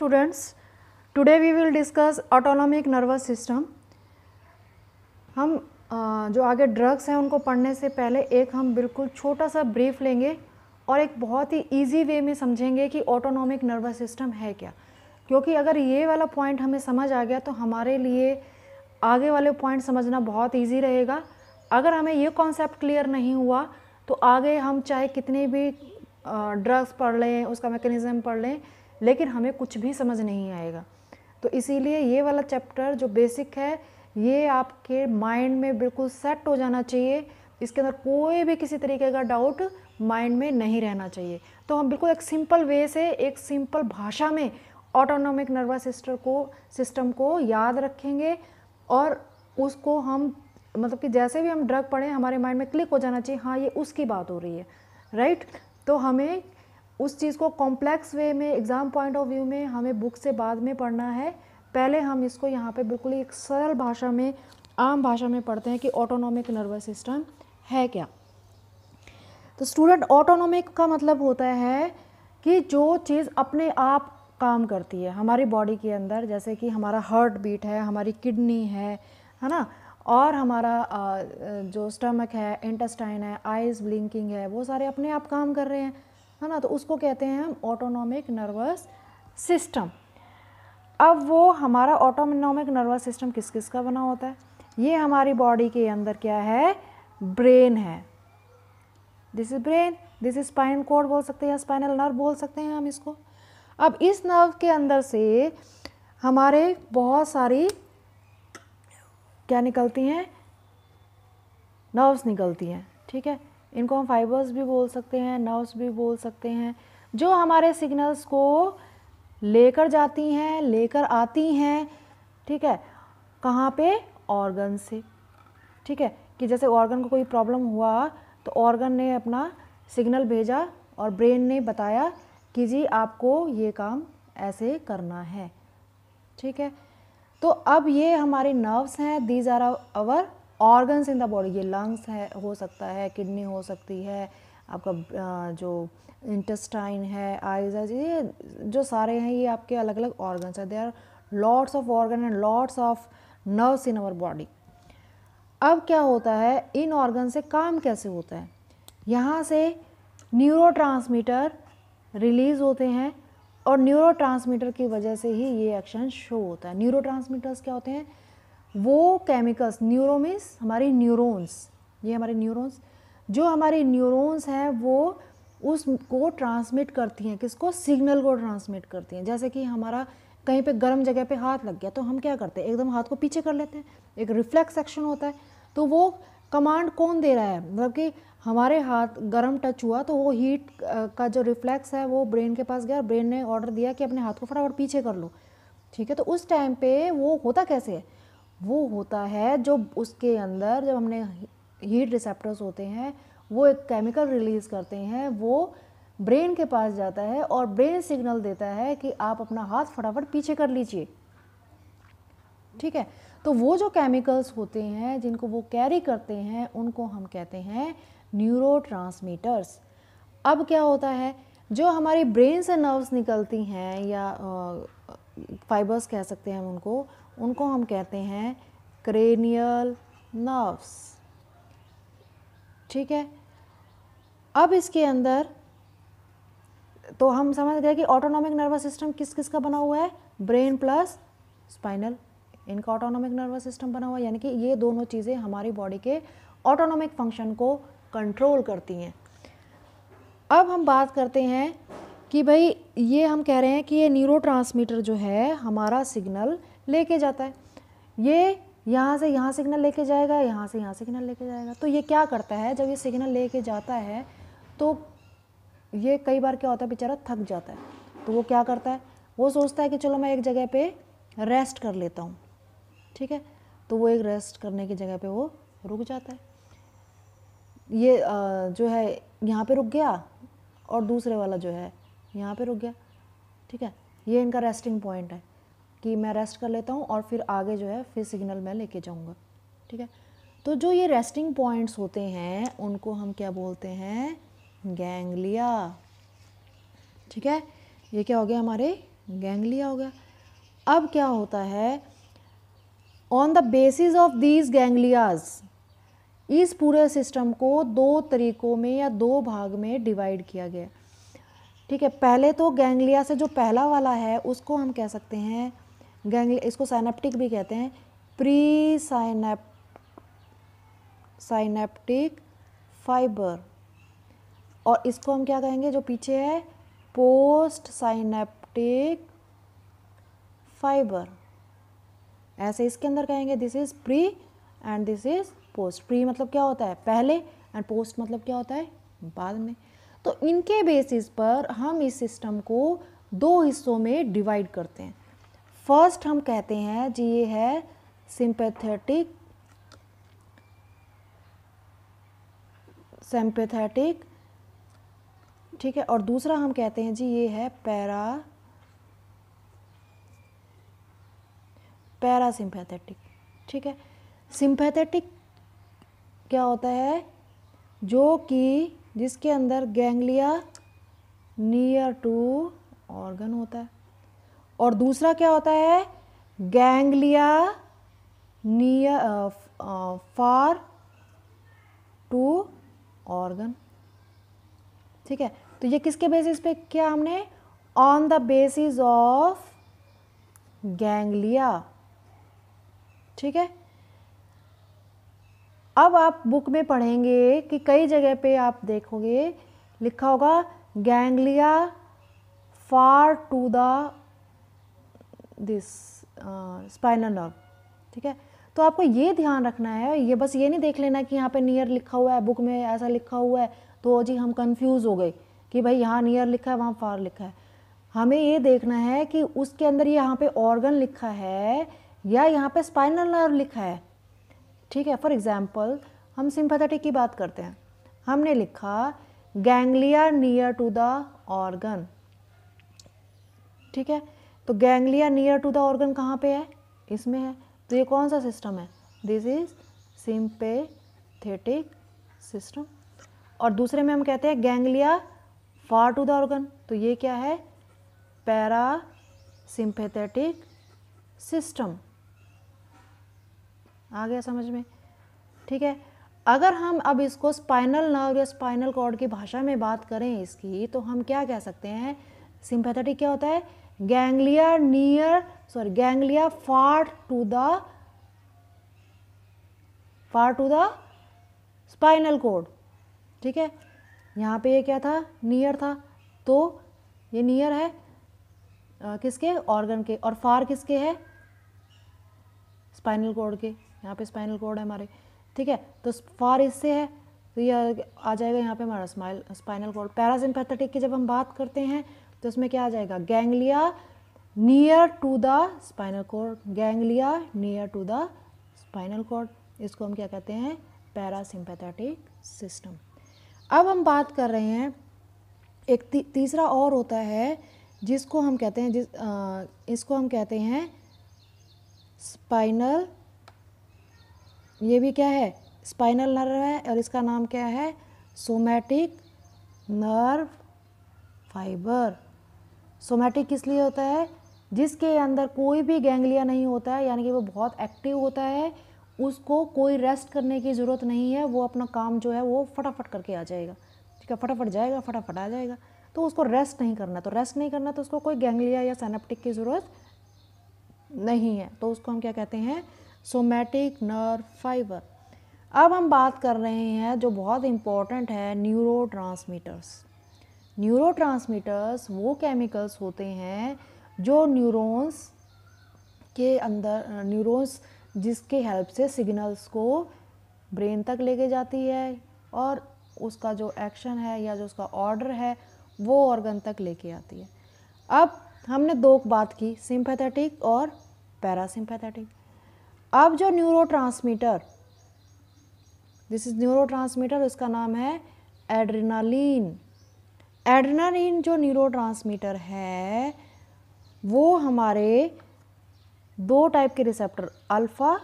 students today we will discuss autonomic nervous system हम जो आगे ड्रग्स हैं उनको पढ़ने से पहले एक हम बिल्कुल छोटा सा ब्रीफ लेंगे और एक बहुत ही इजी वे में समझेंगे कि ऑटोनॉमिक नर्वस सिस्टम है क्या क्योंकि अगर ये वाला पॉइंट हमें समझ आ गया तो हमारे लिए आगे वाले पॉइंट समझना बहुत ईजी रहेगा अगर हमें ये कॉन्सेप्ट क्लियर नहीं हुआ तो आगे हम चाहे कितने भी ड्रग्स पढ़ लें उसका मैकेनिज़म पढ़ लें लेकिन हमें कुछ भी समझ नहीं आएगा तो इसीलिए ये वाला चैप्टर जो बेसिक है ये आपके माइंड में बिल्कुल सेट हो जाना चाहिए इसके अंदर कोई भी किसी तरीके का डाउट माइंड में नहीं रहना चाहिए तो हम बिल्कुल एक सिंपल वे से एक सिंपल भाषा में ऑटोनॉमिक नर्वस सिस्टर को सिस्टम को याद रखेंगे और उसको हम मतलब कि जैसे भी हम ड्रग पढ़ें हमारे माइंड में क्लिक हो जाना चाहिए हाँ ये उसकी बात हो रही है राइट तो हमें उस चीज़ को कॉम्प्लेक्स वे में एग्ज़ाम पॉइंट ऑफ व्यू में हमें बुक से बाद में पढ़ना है पहले हम इसको यहाँ पे बिल्कुल एक सरल भाषा में आम भाषा में पढ़ते हैं कि ऑटोनॉमिक नर्वस सिस्टम है क्या तो स्टूडेंट ऑटोनॉमिक का मतलब होता है कि जो चीज़ अपने आप काम करती है हमारी बॉडी के अंदर जैसे कि हमारा हार्ट बीट है हमारी किडनी है है ना और हमारा जो स्टमक है इंटेस्टाइन है आइज़ ब्लिंकिंग है वो सारे अपने आप काम कर रहे हैं है ना तो उसको कहते हैं हम ऑटोनॉमिक नर्वस सिस्टम अब वो हमारा ऑटोनॉमिक नर्वस सिस्टम किस किस का बना होता है ये हमारी बॉडी के अंदर क्या है ब्रेन है this is brain this is spine cord बोल सकते हैं स्पाइनल नर्व बोल सकते हैं हम इसको अब इस नर्व के अंदर से हमारे बहुत सारी क्या निकलती हैं नर्व्स निकलती हैं ठीक है इनको हम फाइबर्स भी बोल सकते हैं नर्व्स भी बोल सकते हैं जो हमारे सिग्नल्स को लेकर जाती हैं लेकर आती हैं ठीक है कहाँ पे ऑर्गन से ठीक है कि जैसे ऑर्गन को कोई प्रॉब्लम हुआ तो ऑर्गन ने अपना सिग्नल भेजा और ब्रेन ने बताया कि जी आपको ये काम ऐसे करना है ठीक है तो अब ये हमारे नर्व्स हैं these are our organs in the body ये लंग्स है हो सकता है किडनी हो सकती है आपका जो इंटेस्टाइन है आइज है ये जो सारे हैं ये आपके अलग अलग ऑर्गन्स है they are lots of organ and lots of nerves in our body अब क्या होता है इन ऑर्गन से काम कैसे होता है यहाँ से न्यूरो रिलीज़ होते हैं और न्यूरोट्रांसमीटर की वजह से ही ये एक्शन शो होता है न्यूरोट्रांसमीटर्स क्या होते हैं वो केमिकल्स न्यूरो मीन्स हमारी न्यूरोन्स ये हमारे न्यूरोन्स जो हमारे न्यूरोन्स हैं वो उसको ट्रांसमिट करती हैं किसको सिग्नल को ट्रांसमिट करती हैं जैसे कि हमारा कहीं पे गर्म जगह पे हाथ लग गया तो हम क्या करते हैं एकदम हाथ को पीछे कर लेते हैं एक रिफ्लेक्स एक्शन होता है तो वो कमांड कौन दे रहा है मतलब कि हमारे हाथ गर्म टच हुआ तो वो हीट का जो रिफ्लेक्स है वो ब्रेन के पास गया और ब्रेन ने ऑर्डर दिया कि अपने हाथ को फटाफट पीछे कर लो ठीक है तो उस टाइम पे वो होता कैसे है वो होता है जो उसके अंदर जब हमने हीट रिसेप्टर्स होते हैं वो एक केमिकल रिलीज़ करते हैं वो ब्रेन के पास जाता है और ब्रेन सिग्नल देता है कि आप अपना हाथ फटाफट पीछे कर लीजिए ठीक है तो वो जो केमिकल्स होते हैं जिनको वो कैरी करते हैं उनको हम कहते हैं न्यूरो अब क्या होता है जो हमारी ब्रेन से नर्व्स निकलती हैं या फाइबर्स कह सकते हैं हम उनको उनको हम कहते हैं क्रेनियल नर्व्स ठीक है अब इसके अंदर तो हम समझ गए कि ऑटोनॉमिक नर्वस सिस्टम किस किस का बना हुआ है ब्रेन प्लस स्पाइनल इनका ऑटोनॉमिक नर्वस सिस्टम बना हुआ है यानी कि ये दोनों चीज़ें हमारी बॉडी के ऑटोनॉमिक फंक्शन को कंट्रोल करती हैं अब हम बात करते हैं कि भाई ये हम कह रहे हैं कि ये न्यूरो जो है हमारा सिग्नल लेके जाता है ये यहाँ से यहाँ सिग्नल लेके जाएगा यहाँ से यहाँ सिग्नल लेके जाएगा तो ये क्या करता है जब ये सिग्नल लेके जाता है तो ये कई बार क्या होता है बेचारा थक जाता है तो वो क्या करता है वो सोचता है कि चलो मैं एक जगह पे रेस्ट कर लेता हूँ ठीक है तो वो एक रेस्ट करने की जगह पे वो रुक जाता है ये जो है यहाँ पे रुक गया और दूसरे वाला जो है यहाँ पे रुक गया ठीक है ये इनका रेस्टिंग पॉइंट है कि मैं रेस्ट कर लेता हूँ और फिर आगे जो है फिर सिग्नल मैं लेके जाऊँगा ठीक है तो जो ये रेस्टिंग पॉइंट्स होते हैं उनको हम क्या बोलते हैं गैंगलिया ठीक है ये क्या हो गया हमारे गैंगलिया हो गया अब क्या होता है on the basis of these ganglias इस पूरे सिस्टम को दो तरीकों में या दो भाग में डिवाइड किया गया ठीक है पहले तो गैंगलिया से जो पहला वाला है उसको हम कह सकते हैं गैंग इसको साइनेप्टिक भी कहते हैं प्री साइनेप साइनेप्टिक फाइबर और इसको हम क्या कहेंगे जो पीछे है पोस्ट साइनेप्टिक फाइबर ऐसे इसके अंदर कहेंगे this is pre and this is post pre मतलब क्या होता है पहले एंड पोस्ट मतलब क्या होता है बाद में तो इनके बेसिस पर हम इस सिस्टम को दो हिस्सों में डिवाइड करते हैं फर्स्ट हम कहते हैं जी ये है सिंपैथेटिक सिंपैथेटिक ठीक है और दूसरा हम कहते हैं जी ये है पैरा पैरा सिंपैथेटिक ठीक है सिंपैथेटिक क्या होता है जो कि जिसके अंदर गैंग्लिया नियर टू ऑर्गन होता है और दूसरा क्या होता है ganglia near far to organ ठीक है तो ये किसके बेसिस पे क्या हमने on the basis of ganglia ठीक है अब आप बुक में पढ़ेंगे कि कई जगह पे आप देखोगे लिखा होगा ganglia far to the this spinal nerve ठीक है तो आपको ये ध्यान रखना है ये बस ये नहीं देख लेना कि यहाँ पे नियर लिखा हुआ है बुक में ऐसा लिखा हुआ है तो जी हम कंफ्यूज हो गए कि भाई यहाँ नियर लिखा है वहाँ फार लिखा है हमें ये देखना है कि उसके अंदर यहाँ पे ऑर्गन लिखा है या यहाँ पे स्पाइनल नर्व लिखा है ठीक है फॉर एग्जाम्पल हम सिंपथेटिक की बात करते हैं हमने लिखा ganglia near to the organ ठीक है तो ganglia near to the organ कहाँ पे है इसमें है तो ये कौन सा सिस्टम है दिस इज सिंपेथेटिक सिस्टम और दूसरे में हम कहते हैं ganglia far to the organ तो ये क्या है पैरा सिंपेथेटिक सिस्टम आ गया समझ में ठीक है अगर हम अब इसको स्पाइनल नर्व या स्पाइनल कॉर्ड की भाषा में बात करें इसकी तो हम क्या कह सकते हैं सिंपैथेटिक क्या होता है ganglia near sorry ganglia far to the far to the spinal cord ठीक है यहाँ पे ये क्या था नियर था तो ये नियर है आ, किसके ऑर्गन के और फार किसके है स्पाइनल कोड के यहाँ पे स्पाइनल कोड है हमारे ठीक है तो फार इससे है तो ये आ जाएगा यहाँ पे हमारा स्माइल स्पाइनल कोड पैरासिम्पैथेटिक की जब हम बात करते हैं तो इसमें क्या आ जाएगा ganglia near to the spinal cord ganglia near to the spinal cord इसको हम क्या कहते हैं पैरासिम्पैथेटिक सिस्टम अब हम बात कर रहे हैं एक ती, तीसरा और होता है जिसको हम कहते हैं जिस आ, इसको हम कहते हैं स्पाइनल ये भी क्या है स्पाइनल नर्व है और इसका नाम क्या है सोमैटिक नर्व फाइबर सोमैटिक किस लिए होता है जिसके अंदर कोई भी गैंग्लिया नहीं होता है यानी कि वो बहुत एक्टिव होता है उसको कोई रेस्ट करने की ज़रूरत नहीं है वो अपना काम जो है वो फटाफट करके आ जाएगा ठीक है फटाफट जाएगा फटाफट आ जाएगा तो उसको रेस्ट नहीं करना तो रेस्ट नहीं करना तो उसको कोई गैंग्लिया या सेनेप्टिक की ज़रूरत नहीं है तो उसको हम क्या कहते हैं सोमैटिक नर्व फाइबर अब हम बात कर रहे हैं जो बहुत इम्पॉर्टेंट है न्यूरो ट्रांसमीटर्स न्यूरोट्रांसमीटर्स वो केमिकल्स होते हैं जो न्यूरॉन्स के अंदर न्यूरॉन्स जिसके हेल्प से सिग्नल्स को ब्रेन तक लेके जाती है और उसका जो एक्शन है या जो उसका ऑर्डर है वो ऑर्गन तक लेके आती है अब हमने दो बात की सिंपैथेटिक और पैरासिम्पैथेटिक अब जो न्यूरोट्रांसमीटर दिस इज न्यूरोट्रांसमीटर उसका नाम है एड्रिनालीन एडनरिन जो न्यूरो है वो हमारे दो टाइप के रिसेप्टर अल्फ़ा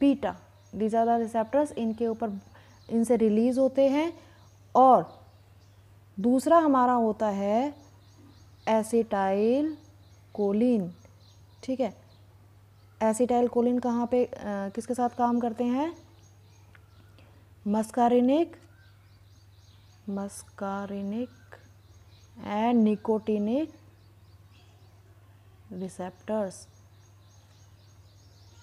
बीटा दी ज़्यादा रिसेप्टर्स इनके ऊपर इनसे रिलीज़ होते हैं और दूसरा हमारा होता है एसिटाइल कोलिन ठीक है एसिटाइल कोलिन कहाँ पे आ, किसके साथ काम करते हैं muscarinic muscarinic and nicotinic receptors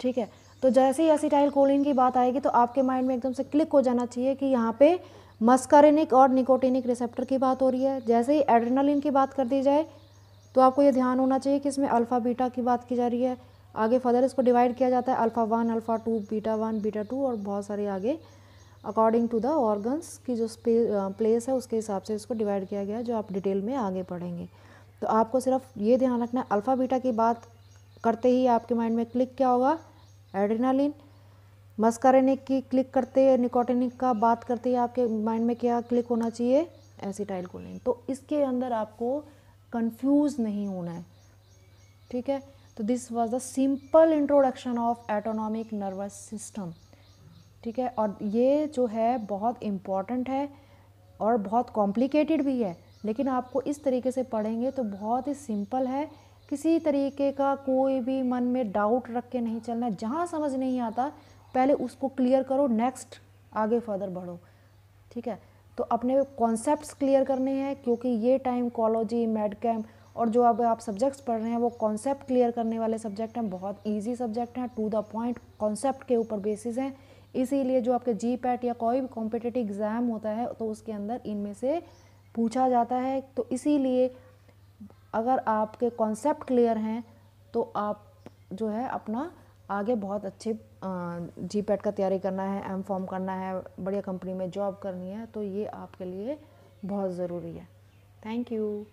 ठीक है तो जैसे ही एसिटाइल कोलिन की बात आएगी तो आपके माइंड में एकदम से क्लिक हो जाना चाहिए कि यहाँ पे मस्कारिनिक और निकोटिनिक रिसेप्टर की बात हो रही है जैसे ही एड्रेनालिन की बात कर दी जाए तो आपको ये ध्यान होना चाहिए कि इसमें अल्फ़ा बीटा की बात की जा रही है आगे फर्दर इसको डिवाइड किया जाता है alpha one alpha two beta one beta two और बहुत सारे आगे अकॉर्डिंग टू द ऑर्गन्स की जो प्लेस है उसके हिसाब से इसको डिवाइड किया गया है जो आप डिटेल में आगे पढ़ेंगे तो आपको सिर्फ ये ध्यान रखना है अल्फ़ा बीटा की बात करते ही आपके माइंड में क्लिक क्या होगा एड्रीनालिन मस्करेनिक की क्लिक करते निकोटेनिक का बात करते ही आपके माइंड में क्या क्लिक होना चाहिए एसिटाइल कोलिन तो इसके अंदर आपको कंफ्यूज नहीं होना है ठीक है तो this was the simple introduction of autonomic nervous system ठीक है और ये जो है बहुत इम्पॉर्टेंट है और बहुत कॉम्प्लिकेटेड भी है लेकिन आपको इस तरीके से पढ़ेंगे तो बहुत ही सिंपल है किसी तरीके का कोई भी मन में डाउट रख के नहीं चलना जहाँ समझ नहीं आता पहले उसको क्लियर करो नेक्स्ट आगे फर्दर बढ़ो ठीक है तो अपने कॉन्सेप्ट्स क्लियर करने हैं क्योंकि ये टाइम कॉलोजी मेड कैम्प और जो अब आप सब्जेक्ट्स पढ़ रहे हैं वो कॉन्सेप्ट क्लियर करने वाले सब्जेक्ट हैं बहुत इजी सब्जेक्ट हैं टू द पॉइंट कॉन्सेप्ट के ऊपर बेसिस हैं इसीलिए जो आपके जी पैट या कोई भी कॉम्पिटेटिव एग्ज़ाम होता है तो उसके अंदर इनमें से पूछा जाता है तो इसीलिए अगर आपके कॉन्सेप्ट क्लियर हैं तो आप जो है अपना आगे बहुत अच्छे जी पैट का तैयारी करना है एम फॉर्म करना है बढ़िया कंपनी में जॉब करनी है तो ये आपके लिए बहुत ज़रूरी है थैंक यू